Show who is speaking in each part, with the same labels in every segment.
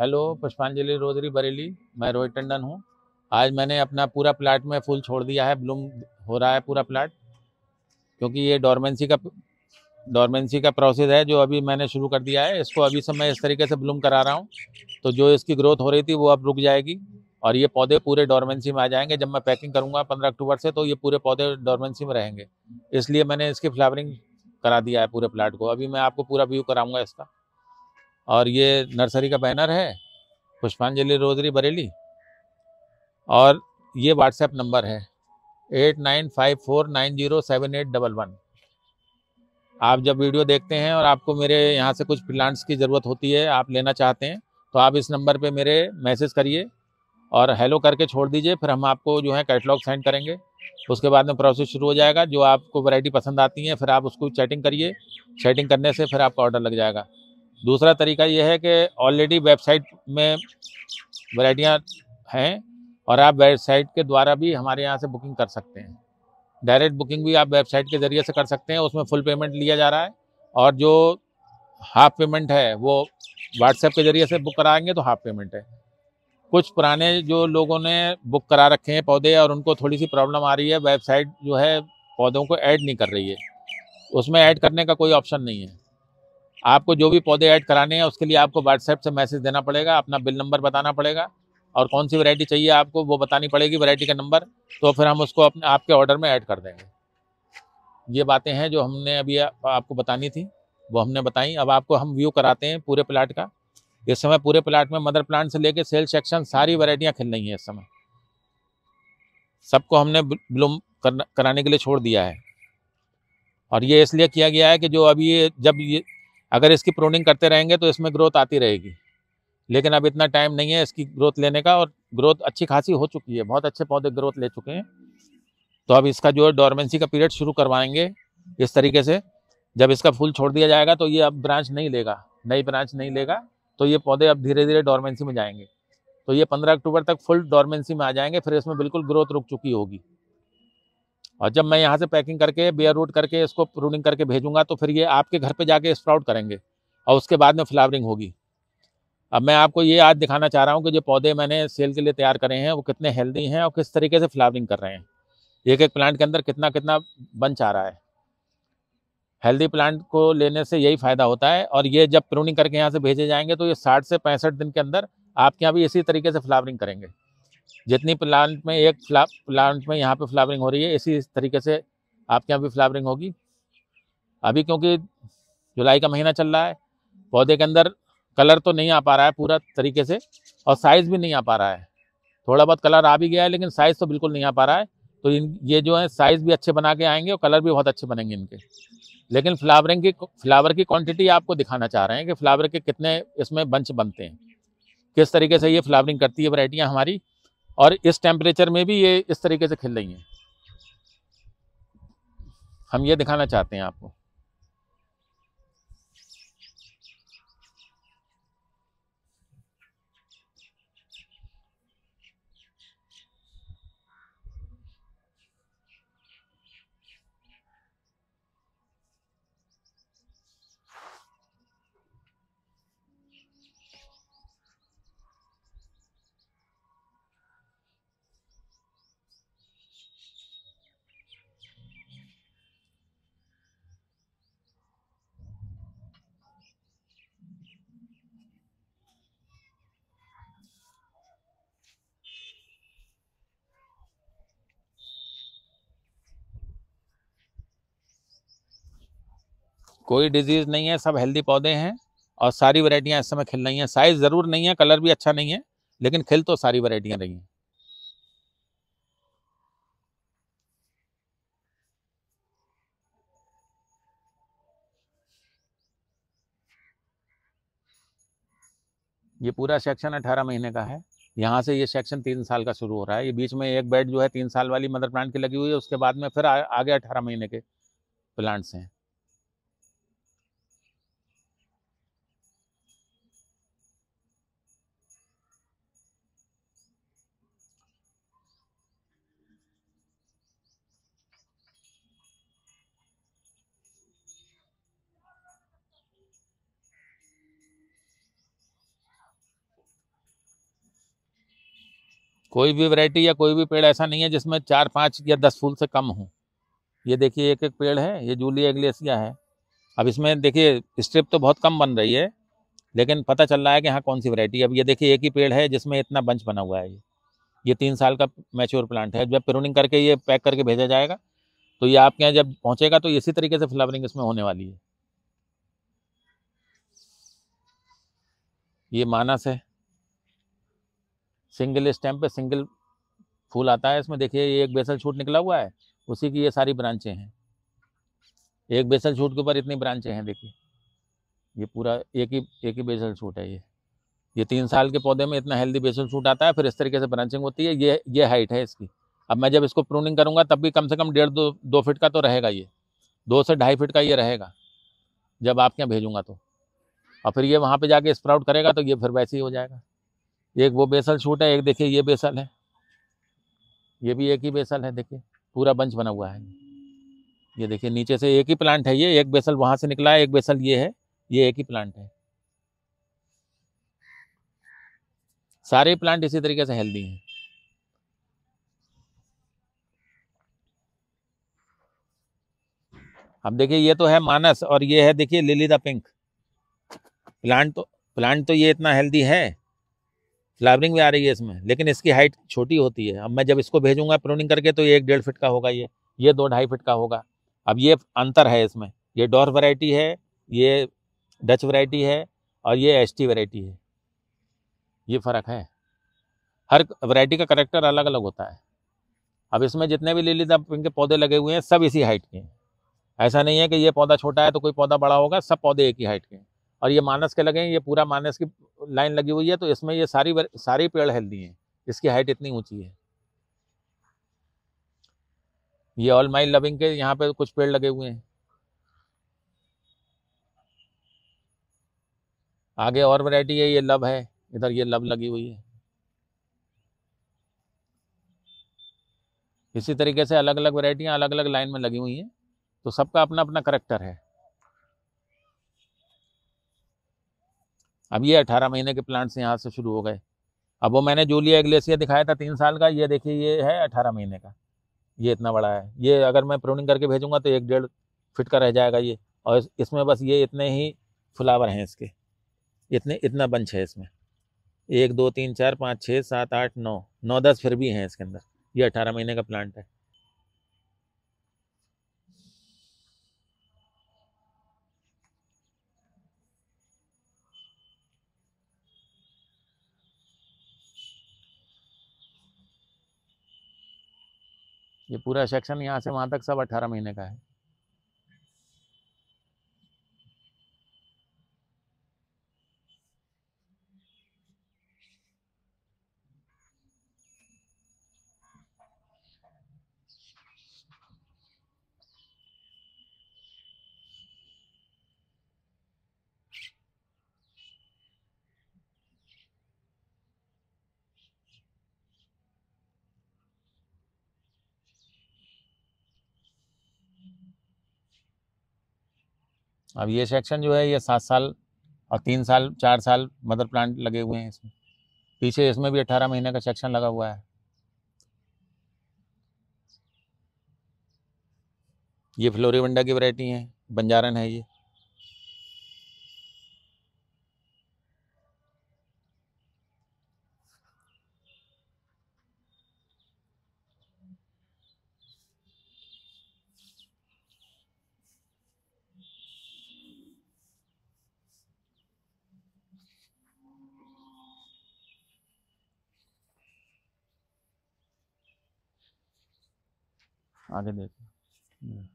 Speaker 1: Hello पुष्पांजलि rosary Bareilly मैं रोहित टंडन हूँ आज मैंने अपना पूरा प्लाट में फूल छोड़ दिया है ब्लूम हो रहा है पूरा प्लाट क्योंकि ये डॉर्मेंसी का डॉर्मेंसी का प्रोसेस है जो अभी मैंने शुरू कर दिया है इसको अभी से मैं इस तरीके से ब्लूम करा रहा हूँ तो जो इसकी ग्रोथ हो रही थी वो अब रुक जाएगी और ये पौधे पूरे डॉर्मेंसी में आ जाएंगे जब मैं पैकिंग करूँगा पंद्रह अक्टूबर से तो ये पूरे पौधे डॉर्मेंसी में रहेंगे इसलिए मैंने इसकी फ्लावरिंग करा दिया है पूरे प्लाट को अभी मैं आपको पूरा व्यू कराऊँगा इसका और ये नर्सरी का बैनर है पुष्पांजलि रोजरी बरेली और ये व्हाट्सएप नंबर है eight nine five four nine zero seven eight double one आप जब वीडियो देखते हैं और आपको मेरे यहाँ से कुछ प्लांट्स की ज़रूरत होती है आप लेना चाहते हैं तो आप इस नंबर पे मेरे मैसेज करिए और हेलो करके छोड़ दीजिए फिर हम आपको जो है कैटलॉग सेंड करेंगे उसके बाद में प्रोसेस शुरू हो जाएगा जो आपको वैरायटी पसंद आती है फिर आप उसको चैटिंग करिए चैटिंग करने से फिर आपका ऑर्डर लग जाएगा दूसरा तरीका यह है कि ऑलरेडी वेबसाइट में वैराइटियाँ हैं और आप वेबसाइट के द्वारा भी हमारे यहाँ से बुकिंग कर सकते हैं डायरेक्ट बुकिंग भी आप वेबसाइट के ज़रिए से कर सकते हैं उसमें फुल पेमेंट लिया जा रहा है और जो हाफ पेमेंट है वो व्हाट्सएप के ज़रिए से बुक कराएंगे तो हाफ पेमेंट है कुछ पुराने जो लोगों ने बुक करा रखे हैं पौधे और उनको थोड़ी सी प्रॉब्लम आ रही है वेबसाइट जो है पौधों को ऐड नहीं कर रही है उसमें ऐड करने का कोई ऑप्शन नहीं है आपको जो भी पौधे ऐड कराने हैं उसके लिए आपको व्हाट्सएप से मैसेज देना पड़ेगा अपना बिल नंबर बताना पड़ेगा और कौन सी वैरायटी चाहिए आपको वो बतानी पड़ेगी वैरायटी का नंबर तो फिर हम उसको अपने आपके ऑर्डर में ऐड कर देंगे ये बातें हैं जो हमने अभी आपको बतानी थी वो हमने बताई अब आपको हम व्यू कराते हैं पूरे प्लाट का इस समय पूरे प्लाट में मदर प्लांट से लेकर सेल सेक्शन सारी वरायटियाँ खिल रही हैं इस समय सबको हमने ब्लूम कराने के लिए छोड़ दिया है और ये इसलिए किया गया है कि जो अभी जब ये अगर इसकी प्रोनिंग करते रहेंगे तो इसमें ग्रोथ आती रहेगी लेकिन अब इतना टाइम नहीं है इसकी ग्रोथ लेने का और ग्रोथ अच्छी खासी हो चुकी है बहुत अच्छे पौधे ग्रोथ ले चुके हैं तो अब इसका जो है डॉर्मेंसी का पीरियड शुरू करवाएंगे इस तरीके से जब इसका फूल छोड़ दिया जाएगा तो ये अब ब्रांच नहीं लेगा नई ब्रांच नहीं लेगा तो ये पौधे अब धीरे धीरे डॉर्मेंसी में जाएंगे तो ये पंद्रह अक्टूबर तक फुल डॉर्मेंसी में आ जाएंगे फिर इसमें बिल्कुल ग्रोथ रुक चुकी होगी और जब मैं यहाँ से पैकिंग करके बेयर रूट करके इसको प्रूनिंग करके भेजूंगा तो फिर ये आपके घर पे जाके स्प्राउट करेंगे और उसके बाद में फ्लावरिंग होगी अब मैं आपको ये आज दिखाना चाह रहा हूँ कि जो पौधे मैंने सेल के लिए तैयार करे हैं वो कितने हेल्दी हैं और किस तरीके से फ्लावरिंग कर रहे हैं एक एक प्लांट के अंदर कितना कितना बंच आ रहा है हेल्दी प्लांट को लेने से यही फ़ायदा होता है और ये जब प्रूनिंग करके यहाँ से भेजे जाएंगे तो ये साठ से पैंसठ दिन के अंदर आपके यहाँ भी इसी तरीके से फ्लावरिंग करेंगे जितनी प्लांट में एक फ्ला प्लांट में यहाँ पे फ्लावरिंग हो रही है इसी तरीके से आपके यहाँ भी फ्लावरिंग होगी अभी क्योंकि जुलाई का महीना चल रहा है पौधे के अंदर कलर तो नहीं आ पा रहा है पूरा तरीके से और साइज़ भी नहीं आ पा रहा है थोड़ा बहुत कलर आ भी गया है लेकिन साइज़ तो बिल्कुल नहीं आ पा रहा है तो इन ये जो है साइज़ भी अच्छे बना के आएंगे और कलर भी बहुत अच्छे बनेंगे इनके लेकिन फ्लावरिंग की फ्लावर की क्वांटिटी आपको दिखाना चाह रहे हैं कि फ्लावर के कितने इसमें बंच बनते हैं किस तरीके से ये फ्लावरिंग करती है वरायटियाँ हमारी और इस टेम्परेचर में भी ये इस तरीके से खिल रही हैं हम ये दिखाना चाहते हैं आपको कोई डिजीज़ नहीं है सब हेल्दी पौधे हैं और सारी वरायटियाँ इस समय खिल रही हैं साइज़ ज़रूर नहीं है कलर भी अच्छा नहीं है लेकिन खिल तो सारी वरायटियाँ रही हैं ये पूरा सेक्शन अठारह महीने का है यहाँ से ये सेक्शन तीन साल का शुरू हो रहा है ये बीच में एक बेड जो है तीन साल वाली मदर प्लांट की लगी हुई है उसके बाद में फिर आ, आगे अठारह महीने के प्लांट्स हैं कोई भी वैरायटी या कोई भी पेड़ ऐसा नहीं है जिसमें चार पाँच या दस फूल से कम हों ये देखिए एक एक पेड़ है ये जूलिया एग्लेसिया है अब इसमें देखिए स्ट्रिप तो बहुत कम बन रही है लेकिन पता चल रहा है कि हाँ कौन सी वैरायटी अब ये देखिए एक ही पेड़ है जिसमें इतना बंच बना हुआ है ये ये तीन साल का मैच्योर प्लांट है जब प्रूनिंग करके ये पैक करके भेजा जाएगा तो ये आपके यहाँ जब पहुँचेगा तो इसी तरीके से फ्लावरिंग इसमें होने वाली है ये मानस है सिंगल स्टैम्प पे सिंगल फूल आता है इसमें देखिए ये एक बेसल छूट निकला हुआ है उसी की ये सारी ब्रांचें हैं एक बेसल छूट के ऊपर इतनी ब्रांचें हैं देखिए ये पूरा एक ही एक ही बेसल छूट है ये ये तीन साल के पौधे में इतना हेल्दी बेसल छूट आता है फिर इस तरीके से ब्रांचिंग होती है ये ये हाइट है इसकी अब मैं जब इसको प्रूनिंग करूँगा तब भी कम से कम डेढ़ दो दो फिट का तो रहेगा ये दो से ढाई फिट का ये रहेगा जब आपके यहाँ भेजूँगा तो और फिर ये वहाँ पर जाके स्प्राउट करेगा तो ये फिर वैसे ही हो जाएगा एक वो बेसल छूट है एक देखिए ये बेसल है ये भी एक ही बेसल है देखिए पूरा बंच बना हुआ है ये देखिए नीचे से एक ही प्लांट है ये एक बेसल वहां से निकला है एक बेसल ये है ये एक ही प्लांट है सारे प्लांट इसी तरीके से हेल्दी हैं अब देखिए ये तो है मानस और ये है देखिए लिली द पिंक प्लांट तो प्लांट तो ये इतना हेल्दी है फ्लावरिंग भी आ रही है इसमें लेकिन इसकी हाइट छोटी होती है अब मैं जब इसको भेजूंगा प्रोनिंग करके तो ये एक डेढ़ फिट का होगा ये ये दो ढाई फिट का होगा अब ये अंतर है इसमें ये डॉर वैरायटी है ये डच वैरायटी है और ये एस टी वैरायटी है ये फ़र्क है हर वैरायटी का करेक्टर अलग अलग होता है अब इसमें जितने भी लिली दपिंग के पौधे लगे हुए हैं सब इसी हाइट के हैं ऐसा नहीं है कि ये पौधा छोटा है तो कोई पौधा बड़ा होगा सब पौधे एक ही हाइट के हैं और ये मानस के लगे हैं ये पूरा मानस की लाइन लगी हुई है तो इसमें ये सारी सारे पेड़ हेल्दी हैं इसकी हाइट इतनी ऊंची है ये ऑल माइल लविंग के यहाँ पे कुछ पेड़ लगे हुए हैं आगे और वैरायटी है ये लव है इधर ये लव लगी हुई है इसी तरीके से अलग अलग वैरायटियाँ अलग अलग लाइन में लगी हुई हैं तो सबका अपना अपना करेक्टर है अब ये अठारह महीने के प्लांट्स यहाँ से शुरू हो गए अब वो मैंने जूलिया एग्लेसिया दिखाया था तीन साल का ये देखिए ये है अठारह महीने का ये इतना बड़ा है ये अगर मैं प्रूनिंग करके भेजूंगा तो एक डेढ़ फिट का रह जाएगा ये और इसमें बस ये इतने ही फ्लावर हैं इसके इतने इतना बंच है इसमें एक दो तीन चार पाँच छः सात आठ नौ नौ दस फिर भी हैं इसके अंदर ये अठारह महीने का प्लांट है ये पूरा सेक्शन यहाँ से वहाँ तक सब अट्ठारह महीने का है अब ये सेक्शन जो है ये सात साल और तीन साल चार साल मदर प्लांट लगे हुए हैं इसमें पीछे इसमें भी अट्ठारह महीने का सेक्शन लगा हुआ है ये फ्लोरीवंडा की वरायटी है बंजारन है ये आगे देखो हम्म।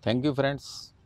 Speaker 1: Thank you friends.